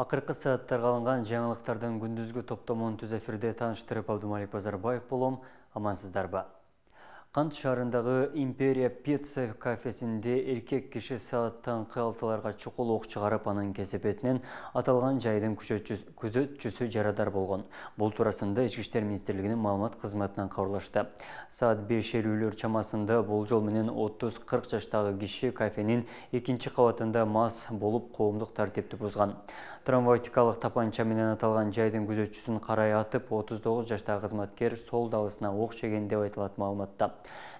акыркы сааттарга алынган жаңылыктардын күндүзгү топтомун түз эфирде тааныштырып абдумалик базарбаев болом амансыздарбы Қант шарындағы империя пицца кафесінде еркек кіші сағаттан қалтыларға чұқыл оқ шығарып анын кесепетінен аталған жайдың жүсі жарадар болған. Бұл турасында Ішкі министерлігінің министрлігінің маалымат қызметінен хабарлашты. Саат 5 шерулер чамасында бұл жолменен 30-40 жаштағы киши кафенин екінші қабатында мас болып қоғамдық тартепті бұзған. Трамвайтикалық тапанча менен аталған жайдың күзетшісін қарай атып 39 жаштағы қызматкер сол далысына оқ шеген деп айтылат маалыматта.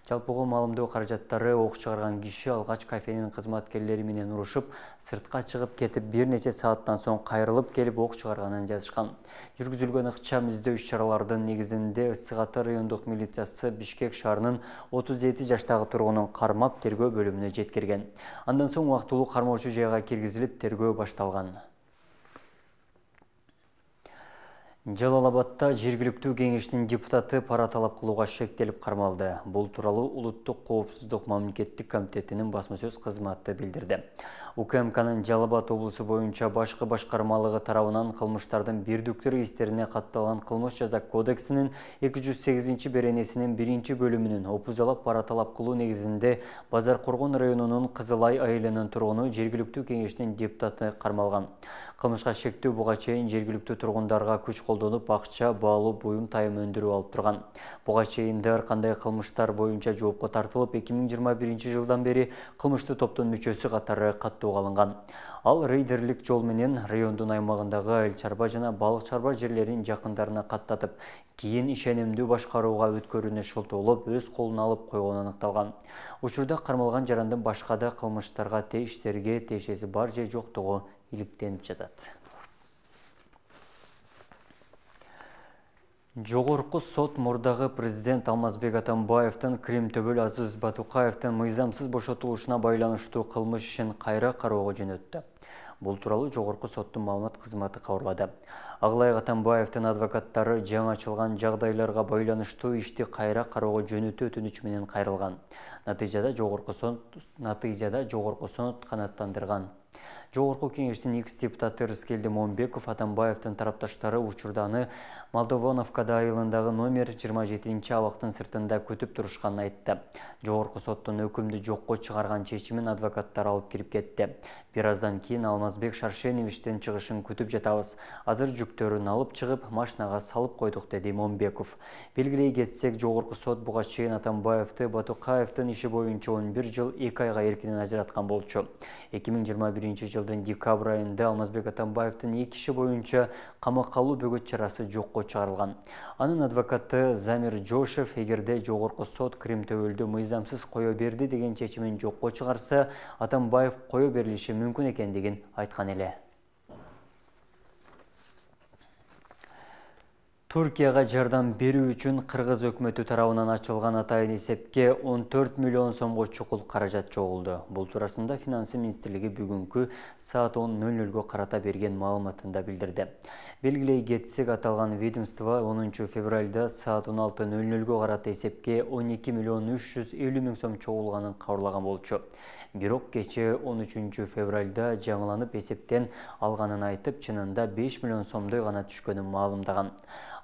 жалпыга маалымдоо каражаттары ок чыгарган киши алгач кафенин кызматкерлери менен урушуп сыртка чыгып кетип бир нече сааттан соң кайрылып келип ок чыгарганын жазышкан жүргүзүлгөн ыкчам издөө иш чаралардын негизинде ысык ата райондук милициясы бишкек шаарынын отуз жети жаштагы тургунун кармап тергөө бөлүмүнө жеткирген андан соң убактылуу кармоочу жайга киргизилип тергөө башталган жалал абадта жергиликтүү кеңештин депутаты пара талап кылууга шектелип кармалды бул тууралуу улуттук коопсуздук мамлекеттик комитетинин басма сөз кызматы билдирди укмкнын жалал абад облусу боюнча башкы башкармалыгы тарабынан кылмыштардын бирдиктүү истерине катталган кылмыш жаза кодексинин 208 беренесинин 1 бөлүмүнүн опузалап пара талап кылуу негизинде базар коргон районунун Кызылай айылынын тургуну жергиликтүү кеңештин депутаты кармалган кылмышка шектүү буга чейин жергиликтүү тургундарга күч колдонуп акча баалуу буюм тайым өндүрүп алып турган буга чейин дар кандай кылмыштар боюнча жоопко тартылып эки миң жыйырма биринчи жылдан бери кылмыштуу топтун мүчөсү катары каттоого алынган ал рейдерлик жол менен райондун аймагындагы айыл чарба жана балык чарба жерлерин жакындарына каттатып кийин ишенимдүү башкарууга өткөрүүнү шылтоолоп өз колуна алып койгону аныкталган учурда кармалган жарандын башка да кылмыштарга тиштерге тиешеси бар же жоктугу иликтенип жатат жогорку сот мурдагы президент алмазбек атамбаевдин крим төбөл Азиз батукаевдин мыйзамсыз бошотулушуна байланыштуу кылмыш ишин кайра кароого жөнөттү бул тууралуу жогорку соттун маалымат кызматы кабарлады Аглай атамбаевдин адвокаттары жаңы ачылган жагдайларга байланыштуу ишти кайра кароого жөнөтүү өтүнүч менен кайрылган натыйжада жогорку сот натыйжада жогорку сот канааттандырган жогорку кеңештин экс депутаты рыскелди момбеков атамбаевдин тарапташтары учурданы аны молдовоновкада айылындагы номер жыйырма жетинчи абактын сыртында күтүп турушканын айтты жогорку соттун өкүмдү жокко чыгарган чечимин адвокаттар алып кирип кетти бир аздан кийин алмазбек шаршеновичтин чыгышын күтүп жатабыз азыр жүктөрүн алып чыгып машинага салып койдук деди момбеков белгилей кетсек жогорку сот буга чейин атамбаевди батукаевдин иши боюнча он бир жыл эки айга эркинен ажыраткан болчу эки миң жыйырма биринчи жыл жылдын декабрь айында алмазбек атамбаевдин эки иши боюнча камакка алуу бөгөт чарасы жокко чыгарылган анын адвокаты замир жошев эгерде жогорку сот крим төбөлдү мыйзамсыз кое берди деген чечимин жокко чыгарса атамбаев кое берилиши мүмкүн экендигин айткан эле Түркияға жардам беру үшін қырғыз өкмөтү тарауынан ашылған атайын есепке 14 миллион сомго чукул қаражат жоғылды. Бұл турасында финансы министрлиги бүгүнкү саат 10:00гө карата берген маалыматында білдірді. Белгілей кетсек, аталған ведомство 10 февралда саат 16:00гө есепке эсепке 12 миллион 350 миң сом чогулганын бирок кече 13 февралда жаңыланып есептен алғанын айтып чынында 5 миллион сомдой ғана түшкөнүн маалымдаган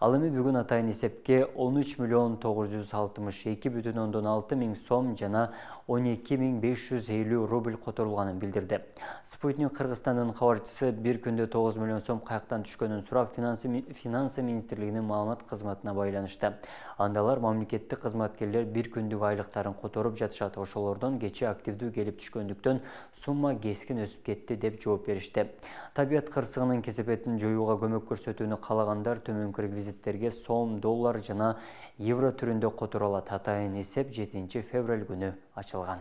ал эми атайын есепке 13 миллион 962 бүтүн ондон 6 сом жана 12 миң 550 рубль которулганын билдирди спутник кыргызстандын кабарчысы бір күндө 9 миллион сом каяктан түшкөнүн сұрап финансы министрлигинин маалымат кызматына байланышты Андалар мамлекетті мамлекеттик кызматкерлер бир күндүк қоторып которуп жатышат ошолордон кече активдүү келип түшкөндүктөн сумма кескин өсүп кетти деп жооп беришти табият кырсыгынын кесепетин жоюуга көмөк көрсөтүүнү каалагандар төмөнкү реквизиттерге сом доллар жана евро түрүндө которо алат атайын эсеп жетинчи февраль күнү ачылган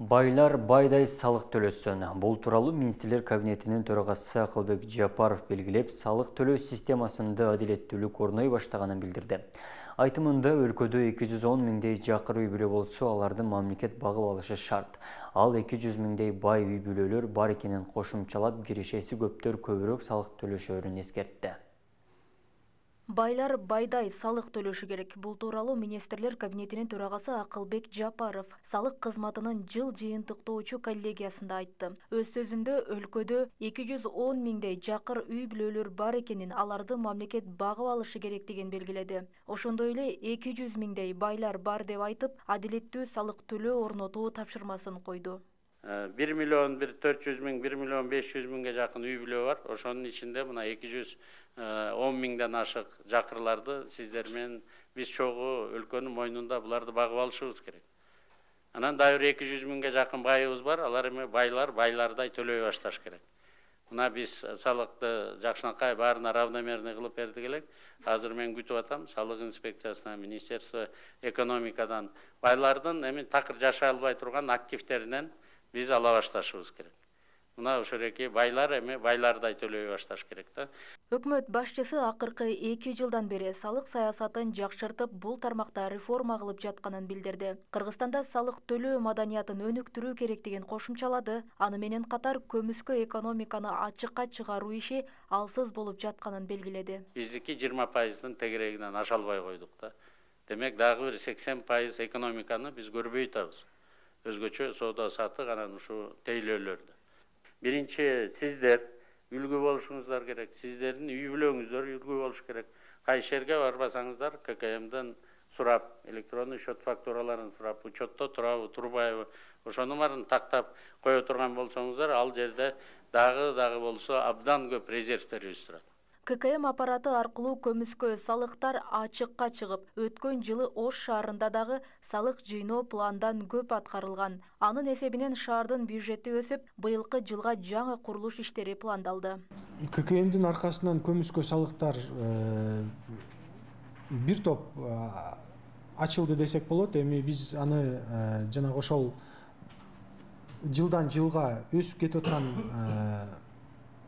байлар байдай салык төлөсүн бул тууралуу министрлер кабинетинин төрагасы акылбек жапаров белгилеп салык төлөө системасында адилеттүүлүк орной баштаганын билдирди айтымында өлкөдө 210 миңдей жакыр үй бүлө болсо аларды мамлекет багып алышы шарт ал 200 миңдей бай үй бүлөлөр бар экенин кошумчалап кирешеси көптөр көбүрөөк салык төлөшөрүн эскертти байлар байдай салық төлеуші керек бұл тууралуу министрлер кабинетинин төрагасы Ақылбек жапаров салық кызматынын жыл жыйынтыктоочу коллегиясында айтты өз сөзүндө өлкөдө 210 жүз он миңдей жакыр үй бүлөлөр бар экенин аларды мамлекет багып алышы деген белгиледи ошондой эле эки жүз миңдей байлар бар деп айтып адилеттүү салык төлөө орнотуу тапшырмасын койду ә, бир миллион бир төрт жүз миң бир миллион беш жүз миңге жакын үй бүлө бар ошонун ичинде мына эки жүз Э, он миңден ашық жақырларды, сіздермен біз биз чогуу өлкөнүн мойнунда буларды багып алышыбыз керек анан дагы бир эки жүз миңге жакын байыбыз бар алар эми байлар байлардай төлөй башташ керек мына биз салыкты жакшынакай баарына равномерный кылып бердик элек азыр мен күтүп атам салык инспекциясынан министерство экономикадан байлардын эми такыр жашай албай турган активдеринен биз ала башташыбыз керек мына ошолеки байлар эми байлардай төлөй башташ керек да өкмөт башчысы акыркы эки жылдан бери салык саясатын жакшыртып бул тармакта реформа кылып жатканын билдирди кыргызстанда салык төлөө маданиятын өнүктүрүү керектигин кошумчалады аны менен катар көмүскө экономиканы ачыкка чыгаруу иши алсыз болуп жатканын белгиледи биздики жыйырма пайыздын тегерегинен аша албай койдук да демек дагы бир сексен пайыз экономиканы биз көрбөй атабыз өзгөчө соода саттык анан ушул тейлөөлөрдү биринчи сиздер үлгү болушуңуздар керек сиздердин үй бүлөңүздөр үлгү болуш керек кайсы жерге барбасаңыздар ккмдан сурап электронный счет фактураларын сурап учетто турабы турбайбы ошонун баарын тактап кое турган болсоңуздар ал жерде дагы дагы болсо абдан көп резервтерибиз турат ККМ аппараты арқылу көміскө салықтар ачыққа шығып, өткен жылы Ош шаарында дағы салық жыйноо пландан көп атқарылған. Анын есебінен шардың бюджетті өсіп, бұйылқы жылға жаңы құрлыш иштери пландалды. ККМ-дің арқасынан көміскө салықтар э, бір топ э, ачылды десек болот. Эми біз аны э, жанагы ошол жылдан жылға өсіп кетип аткан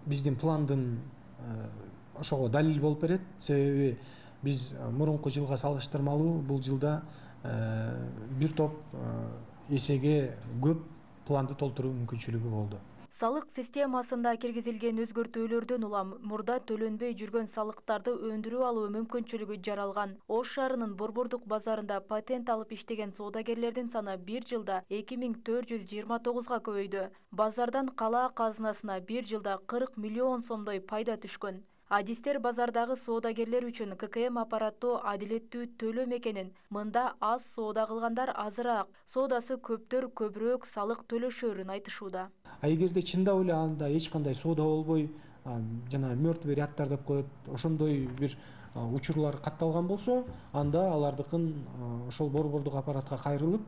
біздің пландын ошого далил болуп берет себеби биз э, мурунку жылга салыштырмалуу бул жылда э, бир топ э, эсеге көп планды толтуруу мүмкүнчүлүгү болду салык системасында киргизилген өзгөртүүлөрдөн улам мурда төлөнбөй жүргөн салыктарды өндүрүп алуу мүмкүнчүлүгү жаралган ош шаарынын борбордук базарында патент алып иштеген соодагерлердин саны бир жылда эки миң төрт жүз жыйырма тогузга көбөйдү базардан калаа казынасына бир жылда кырк миллион сомдой пайда түшкөн адистер базардагы соодагерлер үчүн ккм аппарату адилеттүү төлөм экенин мында аз соода кылгандар азыраак соодасы көптөр көбүрөөк салык төлөшөөрүн айтышууда а эгерде чындап эле анда эч кандай соода болбой жана мертвый рядтар деп коет ошондой бир учурлар катталган болсо анда алардыкын ошол борбордук аппаратка кайрылып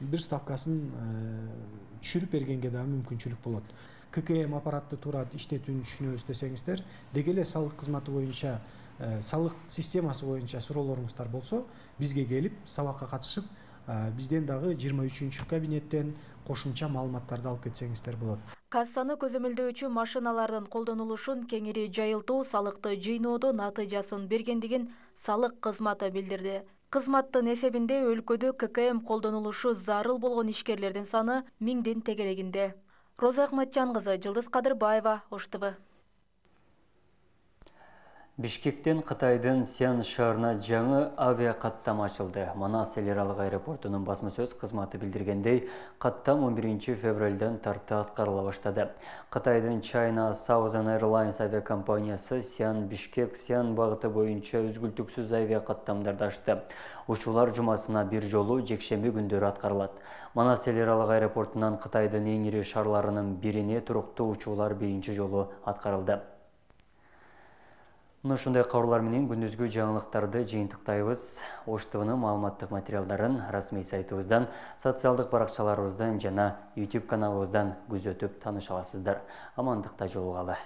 бир ставкасын э, түшүрүп бергенге дагы мүмкүнчүлүк болот ккм аппаратты туура иштетүүнү түшүнөбүз десеңиздер деги эле салык кызматы боюнча э, салык системасы боюнча суроолоруңуздар болсо бизге келип сабакка катышып э, бизден дагы жыйырма үчүнчү кабинеттен кошумча маалыматтарды алып кетсеңиздер болот кассаны көзөмөлдөөчү машиналардын колдонулушун кеңири жайылтуу салыкты жыйноодо натыйжасын бергендигин салык кызматы билдирди кызматтын эсебинде өлкөдө ккм колдонулушу зарыл болгон ишкерлердин саны миңдин тегерегинде роза ахматжанқызы жұлдыз қадырбаева оштывы бишкектен Қытайдың сиан шарына жаңы авиа каттам ачылды манас эл аралык аэропортунун басма сөз кызматы билдиргендей 11 февралдан тарты аткарыла баштады Қытайдың china southern airlines авиакомпаниясы сиан бишкек сиан бағыты бойынша үзгүлтүксүз авиа каттамдарды ачты учуулар жумасына бир жолу жекшемі күндөрү атқарылады. манас эл аралык аэропортунан кытайдын эң ири шаарларынын бирине туруктуу жолу мына ушундай кабарлар менен күндүзгү жаңылыктарды жыйынтыктайбыз ош твнын маалыматтык материалдарын расмий сайтыбыздан социалдык жана youtube каналыбыздан өтіп тааныша аласыздар Амандықта жолугалы